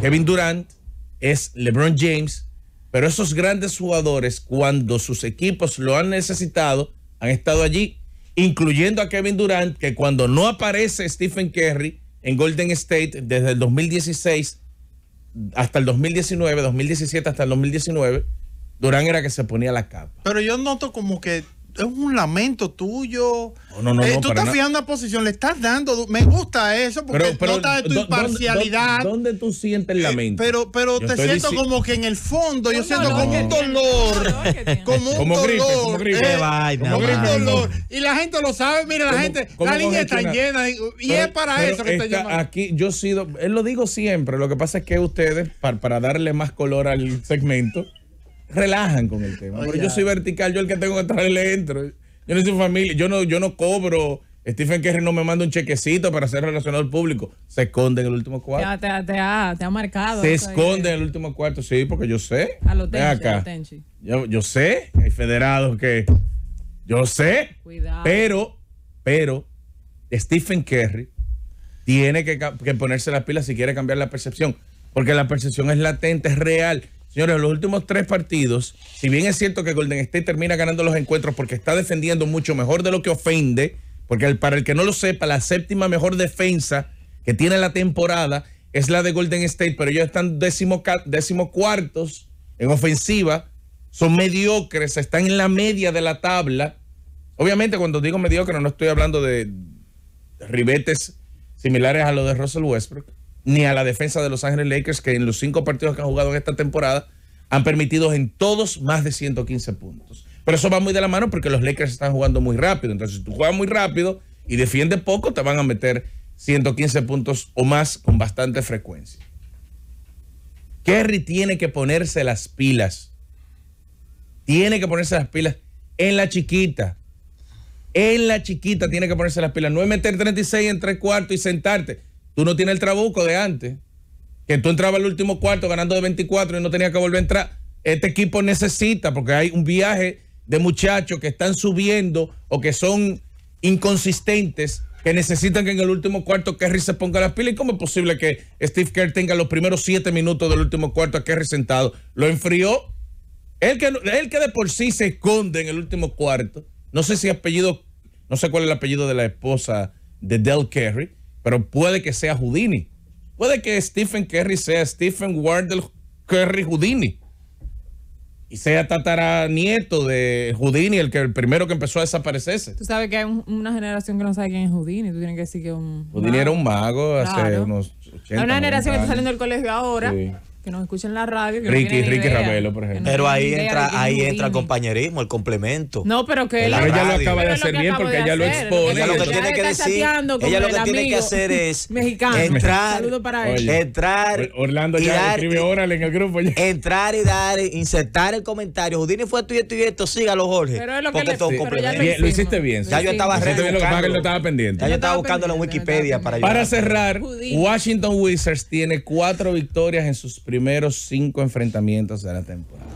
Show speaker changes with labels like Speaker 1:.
Speaker 1: Kevin Durant, es LeBron James, pero esos grandes jugadores, cuando sus equipos lo han necesitado, han estado allí, incluyendo a Kevin Durant, que cuando no aparece Stephen Curry en Golden State desde el 2016 hasta el 2019, 2017 hasta el 2019, Durant era que se ponía la capa. Pero yo noto como que es un lamento tuyo. No, no, no, eh, tú estás fijando la posición, le estás dando. Me gusta eso porque pero, nota de tu imparcialidad. ¿dónde, tú sientes el eh, lamento? pero pero te siento como que en el fondo, yo siento como un dolor. Como eh, un dolor. Como un dolor. Y la gente lo sabe, mira, la gente, la línea está llena. Y, es para eso que te llaman. Aquí yo he sido, él lo digo siempre, lo que pasa es que ustedes, para darle más color al segmento relajan con el tema. Oh, yo soy vertical, yo el que tengo que traerle entro. Yo no soy familia, yo no, yo no cobro. Stephen Kerry no me manda un chequecito para ser relacionado al público. Se esconde en el último cuarto. Ya, te, ha, marcado. Se esconde en el último cuarto, sí, porque yo sé. A Yo, sé, hay federados que. Yo sé. Pero, pero, Stephen Kerry tiene que, que ponerse las pilas si quiere cambiar la percepción. Porque la percepción es latente, es real. Señores, los últimos tres partidos, si bien es cierto que Golden State termina ganando los encuentros porque está defendiendo mucho mejor de lo que ofende, porque para el que no lo sepa, la séptima mejor defensa que tiene la temporada es la de Golden State, pero ellos están décimo, cuartos en ofensiva, son mediocres, están en la media de la tabla. Obviamente, cuando digo mediocre, no estoy hablando de ribetes similares a los de Russell Westbrook, ni a la defensa de Los Ángeles Lakers, que en los cinco partidos que han jugado en esta temporada han permitido en todos más de 115 puntos. Pero eso va muy de la mano porque los Lakers están jugando muy rápido. Entonces, si tú juegas muy rápido y defiendes poco, te van a meter 115 puntos o más con bastante frecuencia. Kerry tiene que ponerse las pilas. Tiene que ponerse las pilas en la chiquita. En la chiquita tiene que ponerse las pilas. No es meter 36 en tres cuartos y sentarte. Tú no tienes el trabuco de antes, que tú entrabas al último cuarto ganando de 24 y no tenías que volver a entrar. Este equipo necesita, porque hay un viaje de muchachos que están subiendo o que son inconsistentes, que necesitan que en el último cuarto Kerry se ponga las pilas. ¿Y cómo es posible que Steve Kerr tenga los primeros siete minutos del último cuarto a Kerry sentado? Lo enfrió. Él que, él que de por sí se esconde en el último cuarto. No sé si apellido, no sé cuál es el apellido de la esposa de Del Kerry, pero puede que sea Houdini. Puede que Stephen Curry sea Stephen Wardell Curry Houdini. Y sea tataranieto de Houdini, el que el primero que empezó a desaparecerse. Tú sabes que hay una generación que no sabe quién es Houdini. Tú tienes que decir que un. Houdini era un mago hace claro. unos. 80, hay una generación que está saliendo del colegio ahora que nos escuchen la radio. Ricky, no por ejemplo. pero ahí entra, ahí entra el compañerismo, el complemento. No, pero que ella, lo acaba de hacer bien porque ella lo expone. Ella lo que tiene que decir, ella lo que tiene que hacer es entrar, entrar, Orlando ya escribe órale en el grupo. Entrar y dar, insertar el comentario. Judini fue tú y esto y esto, sígalo Jorge. Pero es lo lo, hiciste bien. Ya yo estaba pendiente. Ya yo estaba buscando en Wikipedia para Para cerrar, Washington Wizards tiene cuatro victorias en sus primeros primeros cinco enfrentamientos de la temporada.